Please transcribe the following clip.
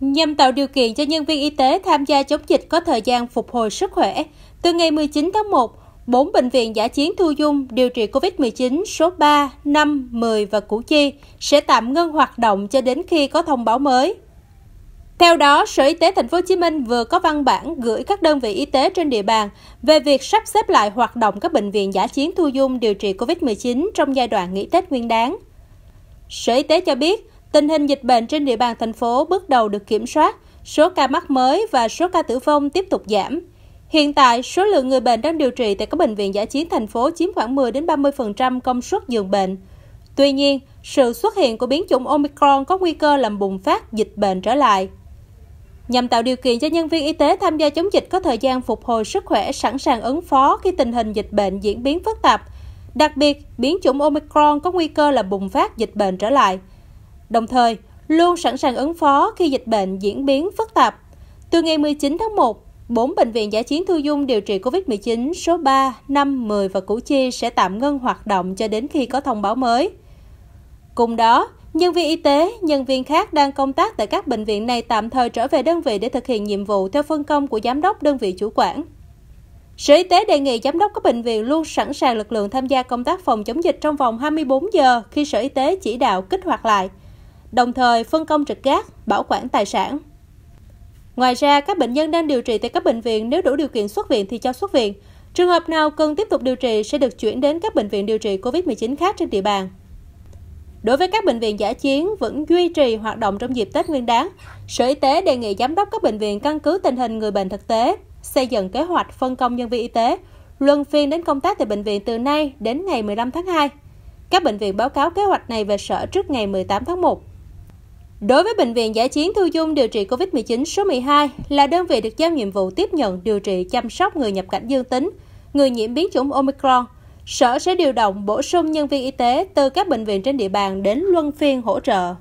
Nhằm tạo điều kiện cho nhân viên y tế tham gia chống dịch có thời gian phục hồi sức khỏe, từ ngày 19 tháng 1, 4 bệnh viện giả chiến thu dung điều trị COVID-19 số 3, 5, 10 và Củ Chi sẽ tạm ngưng hoạt động cho đến khi có thông báo mới. Theo đó, Sở Y tế Thành phố Hồ Chí Minh vừa có văn bản gửi các đơn vị y tế trên địa bàn về việc sắp xếp lại hoạt động các bệnh viện giả chiến thu dung điều trị COVID-19 trong giai đoạn nghỉ Tết Nguyên đán. Sở Y tế cho biết, Tình hình dịch bệnh trên địa bàn thành phố bước đầu được kiểm soát, số ca mắc mới và số ca tử vong tiếp tục giảm. Hiện tại, số lượng người bệnh đang điều trị tại các bệnh viện giả chiến thành phố chiếm khoảng 10 đến 30% công suất giường bệnh. Tuy nhiên, sự xuất hiện của biến chủng Omicron có nguy cơ làm bùng phát dịch bệnh trở lại. Nhằm tạo điều kiện cho nhân viên y tế tham gia chống dịch có thời gian phục hồi sức khỏe sẵn sàng ứng phó khi tình hình dịch bệnh diễn biến phức tạp, đặc biệt biến chủng Omicron có nguy cơ là bùng phát dịch bệnh trở lại – Đồng thời, luôn sẵn sàng ứng phó khi dịch bệnh diễn biến phức tạp. Từ ngày 19 tháng 1, 4 bệnh viện giả chiến thu dung điều trị COVID-19 số 3, 5, 10 và Củ Chi sẽ tạm ngưng hoạt động cho đến khi có thông báo mới. Cùng đó, nhân viên y tế, nhân viên khác đang công tác tại các bệnh viện này tạm thời trở về đơn vị để thực hiện nhiệm vụ theo phân công của giám đốc đơn vị chủ quản. Sở Y tế đề nghị giám đốc các bệnh viện luôn sẵn sàng lực lượng tham gia công tác phòng chống dịch trong vòng 24 giờ khi Sở Y tế chỉ đạo kích hoạt lại – đồng thời phân công trực gác, bảo quản tài sản. Ngoài ra, các bệnh nhân đang điều trị tại các bệnh viện nếu đủ điều kiện xuất viện thì cho xuất viện. Trường hợp nào cần tiếp tục điều trị sẽ được chuyển đến các bệnh viện điều trị COVID-19 khác trên địa bàn. Đối với các bệnh viện giả chiến vẫn duy trì hoạt động trong dịp Tết Nguyên đán, Sở Y tế đề nghị giám đốc các bệnh viện căn cứ tình hình người bệnh thực tế, xây dựng kế hoạch phân công nhân viên y tế, luân phiên đến công tác tại bệnh viện từ nay đến ngày 15 tháng 2. Các bệnh viện báo cáo kế hoạch này về sở trước ngày 18 tháng 1. Đối với Bệnh viện Giải chiến Thu dung điều trị COVID-19 số 12 là đơn vị được giao nhiệm vụ tiếp nhận điều trị chăm sóc người nhập cảnh dương tính, người nhiễm biến chủng Omicron. Sở sẽ điều động bổ sung nhân viên y tế từ các bệnh viện trên địa bàn đến luân phiên hỗ trợ.